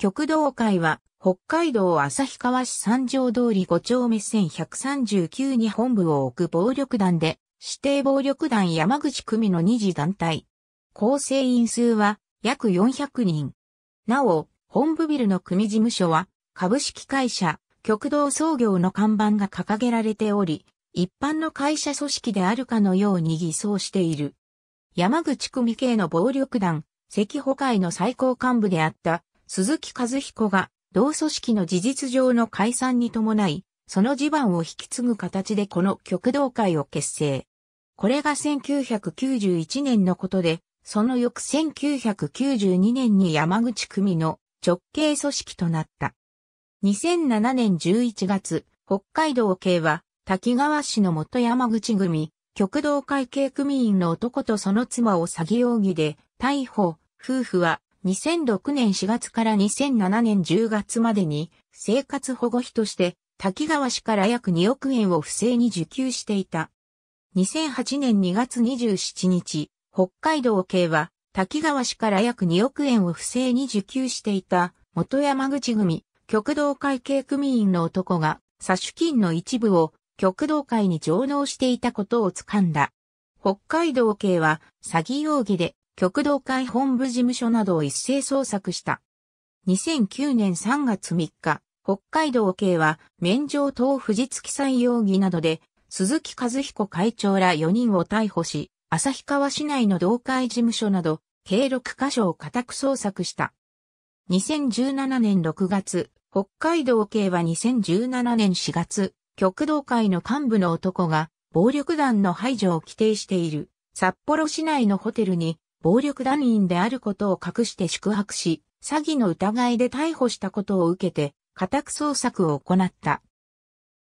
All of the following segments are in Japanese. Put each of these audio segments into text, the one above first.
極道会は、北海道旭川市三条通り5丁目1139に本部を置く暴力団で、指定暴力団山口組の二次団体。構成員数は約400人。なお、本部ビルの組事務所は、株式会社、極道創業の看板が掲げられており、一般の会社組織であるかのように偽装している。山口組系の暴力団、赤保会の最高幹部であった鈴木和彦が同組織の事実上の解散に伴い、その地盤を引き継ぐ形でこの極道会を結成。これが1991年のことで、その翌1992年に山口組の直系組織となった。2007年11月、北海道警は滝川市の元山口組、極道会系組員の男とその妻を詐欺容疑で逮捕、夫婦は2006年4月から2007年10月までに生活保護費として滝川市から約2億円を不正に受給していた。2008年2月27日、北海道警は滝川市から約2億円を不正に受給していた元山口組極道会系組員の男が詐取金の一部を極道会に上納していたことをつかんだ。北海道警は詐欺容疑で極道会本部事務所などを一斉捜索した。2009年3月3日、北海道警は免状等不実記載容疑などで、鈴木和彦会長ら4人を逮捕し、旭川市内の道会事務所など、計6箇所を家宅捜索した。2017年6月、北海道警は2017年4月、極道会の幹部の男が暴力団の排除を規定している札幌市内のホテルに暴力団員であることを隠して宿泊し、詐欺の疑いで逮捕したことを受けて、家宅捜索を行った。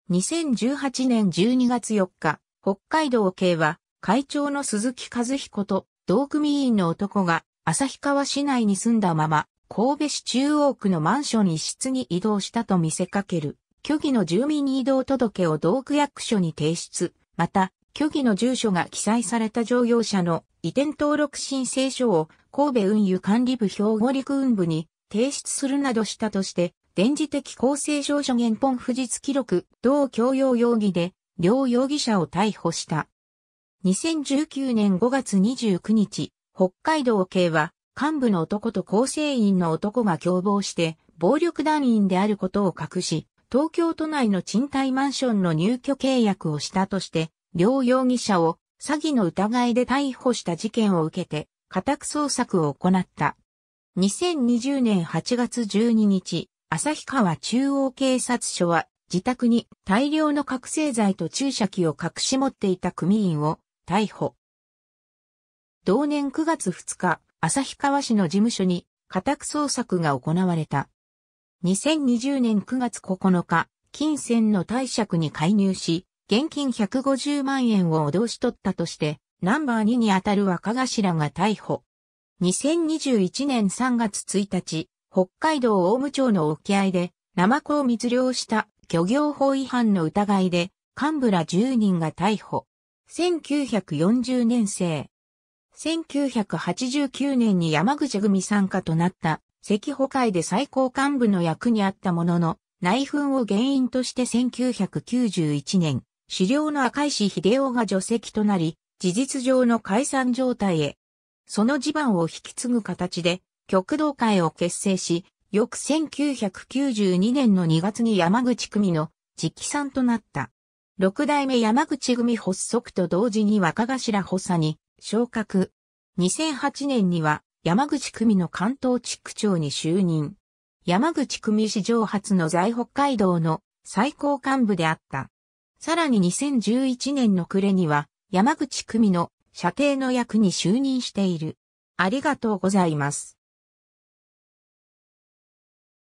2018年12月4日、北海道警は、会長の鈴木和彦と、同組員の男が、旭川市内に住んだまま、神戸市中央区のマンション一室に移動したと見せかける、虚偽の住民移動届を同区役所に提出、また、虚偽の住所が記載された乗用車の移転登録申請書を神戸運輸管理部兵庫陸運部に提出するなどしたとして、電磁的公正証書原本不実記録同共用容疑で、両容疑者を逮捕した。2019年5月29日、北海道警は幹部の男と構成員の男が共謀して暴力団員であることを隠し、東京都内の賃貸マンションの入居契約をしたとして、両容疑者を詐欺の疑いで逮捕した事件を受けて、家宅捜索を行った。2020年8月12日、旭川中央警察署は、自宅に大量の覚醒剤と注射器を隠し持っていた組員を逮捕。同年9月2日、旭川市の事務所に家宅捜索が行われた。2020年9月9日、金銭の貸借に介入し、現金150万円を脅し取ったとして、ナンバー2にあたる若頭が逮捕。2021年3月1日、北海道大武町の沖合で、ナマコを密漁した漁業法違反の疑いで、幹部ら10人が逮捕。1940年生。1989年に山口組参加となった赤保会で最高幹部の役にあったものの、内紛を原因として1991年、資料の赤石秀夫が除籍となり、事実上の解散状態へ。その地盤を引き継ぐ形で、極道会を結成し、翌1992年の2月に山口組の直参となった。六代目山口組発足と同時に若頭補佐に昇格。2008年には山口組の関東地区長に就任。山口組史上初の在北海道の最高幹部であった。さらに2011年の暮れには、山口組の射程の役に就任している。ありがとうございます。